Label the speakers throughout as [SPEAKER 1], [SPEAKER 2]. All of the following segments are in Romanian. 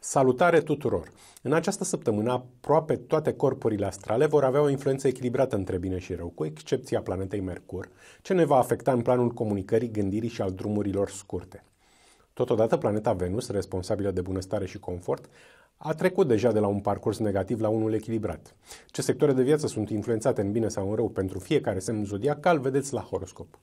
[SPEAKER 1] Salutare tuturor! În această săptămână, aproape toate corpurile astrale vor avea o influență echilibrată între bine și rău, cu excepția planetei Mercur, ce ne va afecta în planul comunicării, gândirii și al drumurilor scurte. Totodată, planeta Venus, responsabilă de bunăstare și confort, a trecut deja de la un parcurs negativ la unul echilibrat. Ce sectoare de viață sunt influențate în bine sau în rău pentru fiecare semn zodiacal, vedeți la horoscop.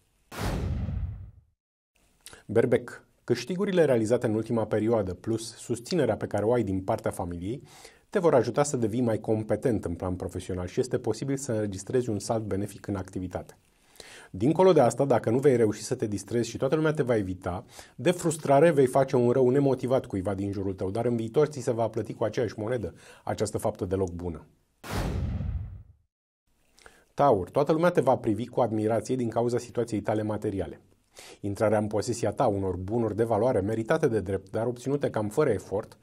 [SPEAKER 1] Berbec, Câștigurile realizate în ultima perioadă, plus susținerea pe care o ai din partea familiei, te vor ajuta să devii mai competent în plan profesional și este posibil să înregistrezi un salt benefic în activitate. Dincolo de asta, dacă nu vei reuși să te distrezi și toată lumea te va evita, de frustrare vei face un rău nemotivat cuiva din jurul tău, dar în viitor ți se va plăti cu aceeași monedă această faptă deloc bună. Taur, toată lumea te va privi cu admirație din cauza situației tale materiale. Intrarea în posesia ta unor bunuri de valoare meritate de drept, dar obținute cam fără efort,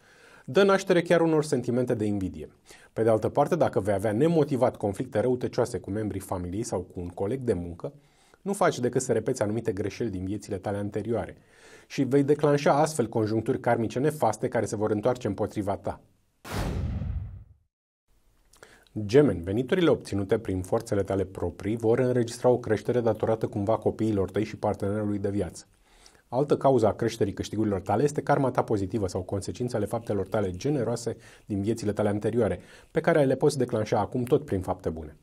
[SPEAKER 1] dă naștere chiar unor sentimente de invidie. Pe de altă parte, dacă vei avea nemotivat conflicte răutăcioase cu membrii familiei sau cu un coleg de muncă, nu faci decât să repeți anumite greșeli din viețile tale anterioare și vei declanșa astfel conjuncturi karmice nefaste care se vor întoarce împotriva ta. Gemen, veniturile obținute prin forțele tale proprii vor înregistra o creștere datorată cumva copiilor tăi și partenerului de viață. Altă cauză a creșterii câștigurilor tale este karma ta pozitivă sau consecințele faptelor tale generoase din viețile tale anterioare, pe care le poți declanșa acum tot prin fapte bune.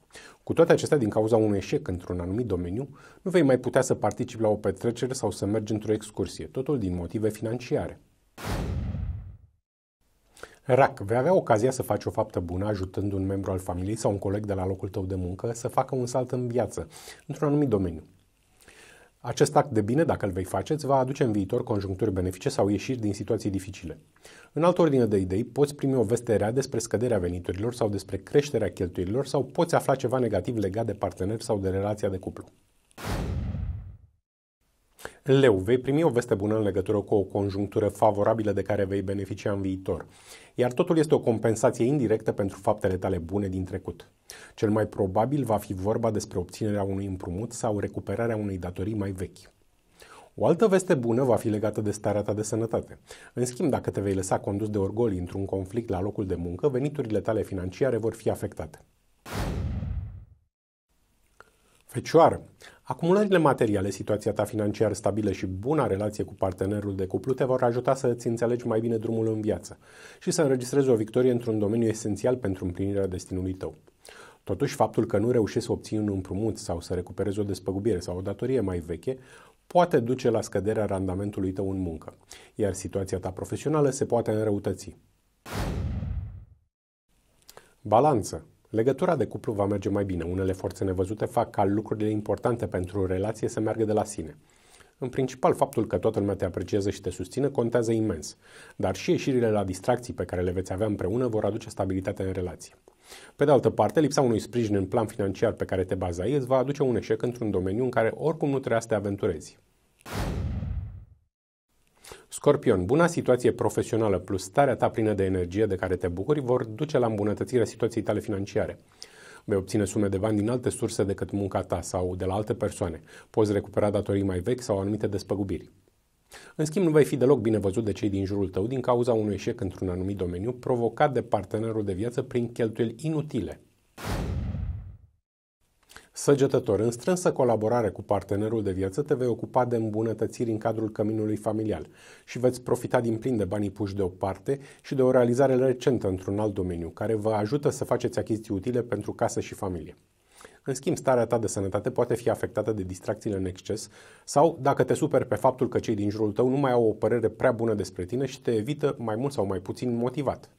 [SPEAKER 1] Cu toate acestea, din cauza unui eșec într-un anumit domeniu, nu vei mai putea să participi la o petrecere sau să mergi într-o excursie, totul din motive financiare. Rac, vei avea ocazia să faci o faptă bună ajutând un membru al familiei sau un coleg de la locul tău de muncă să facă un salt în viață, într-un anumit domeniu. Acest act de bine, dacă îl vei face, îți va aduce în viitor conjuncturi benefice sau ieșiri din situații dificile. În altă ordine de idei, poți primi o veste rea despre scăderea veniturilor sau despre creșterea cheltuielilor sau poți afla ceva negativ legat de parteneri sau de relația de cuplu. Leu, vei primi o veste bună în legătură cu o conjunctură favorabilă de care vei beneficia în viitor, iar totul este o compensație indirectă pentru faptele tale bune din trecut. Cel mai probabil va fi vorba despre obținerea unui împrumut sau recuperarea unei datorii mai vechi. O altă veste bună va fi legată de starea ta de sănătate. În schimb, dacă te vei lăsa condus de orgolii într-un conflict la locul de muncă, veniturile tale financiare vor fi afectate. Fecioară, acumulările materiale, situația ta financiară stabilă și buna relație cu partenerul de cuplu te vor ajuta să îți înțelegi mai bine drumul în viață și să înregistrezi o victorie într-un domeniu esențial pentru împlinirea destinului tău. Totuși, faptul că nu reușești să obții un împrumut sau să recuperezi o despăgubire sau o datorie mai veche poate duce la scăderea randamentului tău în muncă, iar situația ta profesională se poate înrăutăți. Balanță Legătura de cuplu va merge mai bine. Unele forțe nevăzute fac ca lucrurile importante pentru o relație să meargă de la sine. În principal, faptul că toată lumea te apreciază și te susține contează imens, dar și ieșirile la distracții pe care le veți avea împreună vor aduce stabilitate în relație. Pe de altă parte, lipsa unui sprijin în plan financiar pe care te bazai îți va aduce un eșec într-un domeniu în care oricum nu trebuia să te aventurezi. Scorpion, buna situație profesională plus starea ta plină de energie de care te bucuri vor duce la îmbunătățirea situației tale financiare. Vei obține sume de bani din alte surse decât munca ta sau de la alte persoane. Poți recupera datorii mai vechi sau anumite despăgubiri. În schimb, nu vei fi deloc bine văzut de cei din jurul tău din cauza unui eșec într-un anumit domeniu provocat de partenerul de viață prin cheltuieli inutile – Săgetător, în strânsă colaborare cu partenerul de viață, te vei ocupa de îmbunătățiri în cadrul căminului familial și veți profita din plin de banii puși deoparte și de o realizare recentă într-un alt domeniu, care vă ajută să faceți achiziții utile pentru casă și familie. În schimb, starea ta de sănătate poate fi afectată de distracțiile în exces sau dacă te superi pe faptul că cei din jurul tău nu mai au o părere prea bună despre tine și te evită mai mult sau mai puțin motivat.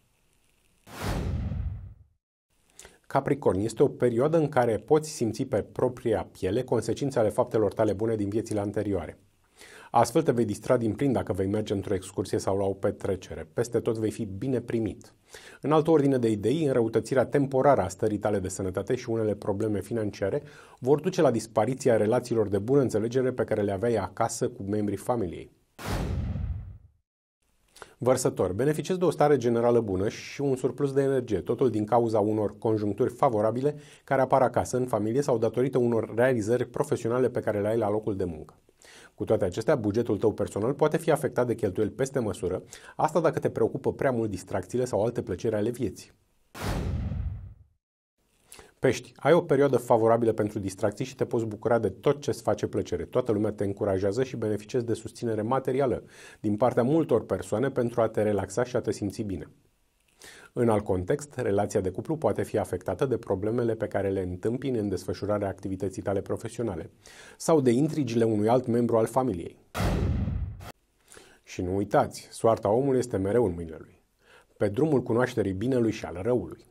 [SPEAKER 1] Capricorn, este o perioadă în care poți simți pe propria piele consecințele faptelor tale bune din viețile anterioare. Astfel te vei distra din plin dacă vei merge într-o excursie sau la o petrecere. Peste tot vei fi bine primit. În altă ordine de idei, înrăutățirea temporară a stării tale de sănătate și unele probleme financiare vor duce la dispariția relațiilor de bună înțelegere pe care le aveai acasă cu membrii familiei. Vărsător, beneficiez de o stare generală bună și un surplus de energie, totul din cauza unor conjuncturi favorabile care apar acasă, în familie sau datorită unor realizări profesionale pe care le ai la locul de muncă. Cu toate acestea, bugetul tău personal poate fi afectat de cheltuieli peste măsură, asta dacă te preocupă prea mult distracțiile sau alte plăceri ale vieții. Pești, ai o perioadă favorabilă pentru distracții și te poți bucura de tot ce îți face plăcere. Toată lumea te încurajează și beneficiezi de susținere materială din partea multor persoane pentru a te relaxa și a te simți bine. În alt context, relația de cuplu poate fi afectată de problemele pe care le întâmpini în desfășurarea activității tale profesionale sau de intrigile unui alt membru al familiei. Și nu uitați, soarta omului este mereu în mâinile lui. Pe drumul cunoașterii binelui și al răului.